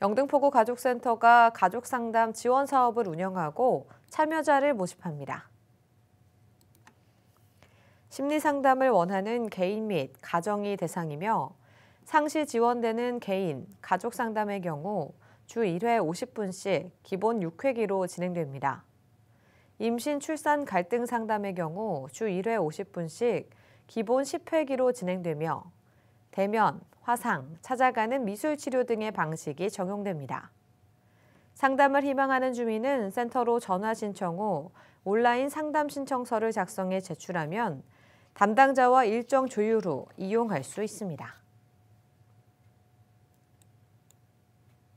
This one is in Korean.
영등포구 가족센터가 가족상담 지원 사업을 운영하고 참여자를 모집합니다. 심리상담을 원하는 개인 및 가정이 대상이며 상시 지원되는 개인, 가족상담의 경우 주 1회 50분씩 기본 6회기로 진행됩니다. 임신 출산 갈등 상담의 경우 주 1회 50분씩 기본 10회기로 진행되며 대면, 화상, 찾아가는 미술치료 등의 방식이 적용됩니다. 상담을 희망하는 주민은 센터로 전화 신청 후 온라인 상담 신청서를 작성해 제출하면 담당자와 일정 조율 후 이용할 수 있습니다.